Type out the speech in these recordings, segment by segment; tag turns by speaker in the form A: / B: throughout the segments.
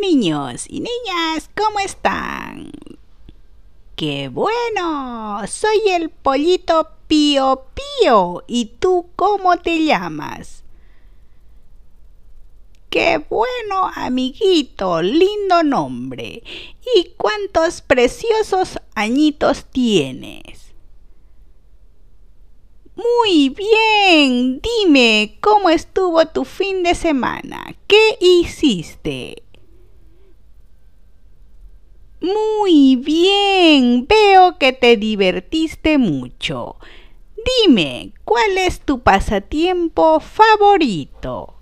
A: niños y niñas, ¿cómo están? ¡Qué bueno! Soy el pollito Pío Pío. ¿Y tú cómo te llamas? ¡Qué bueno, amiguito! Lindo nombre. ¿Y cuántos preciosos añitos tienes? Muy bien. Dime, ¿cómo estuvo tu fin de semana? ¿Qué hiciste? bien, veo que te divertiste mucho. Dime, ¿cuál es tu pasatiempo favorito?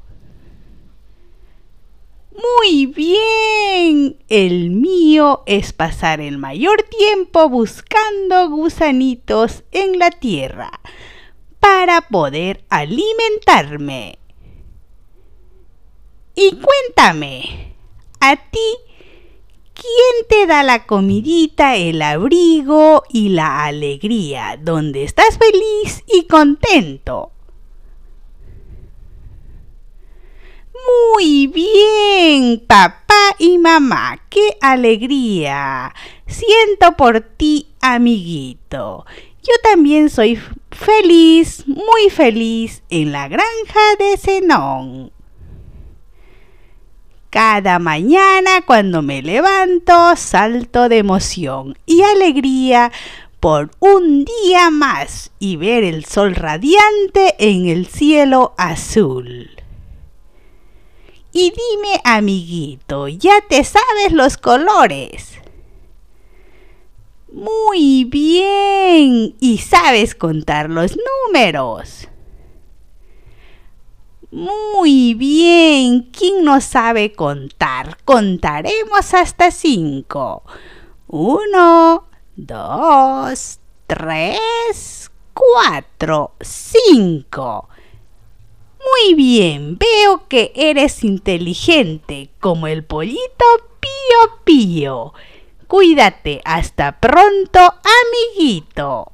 A: Muy bien, el mío es pasar el mayor tiempo buscando gusanitos en la tierra para poder alimentarme. Y cuéntame, ¿a ti ¿Quién te da la comidita, el abrigo y la alegría, donde estás feliz y contento? Muy bien, papá y mamá, qué alegría. Siento por ti, amiguito. Yo también soy feliz, muy feliz, en la granja de Zenón. Cada mañana cuando me levanto salto de emoción y alegría por un día más y ver el sol radiante en el cielo azul. Y dime, amiguito, ¿ya te sabes los colores? Muy bien. ¿Y sabes contar los números? Muy bien, ¿quién no sabe contar? Contaremos hasta cinco. Uno, dos, tres, cuatro, cinco. Muy bien, veo que eres inteligente como el pollito pío pío. Cuídate, hasta pronto, amiguito.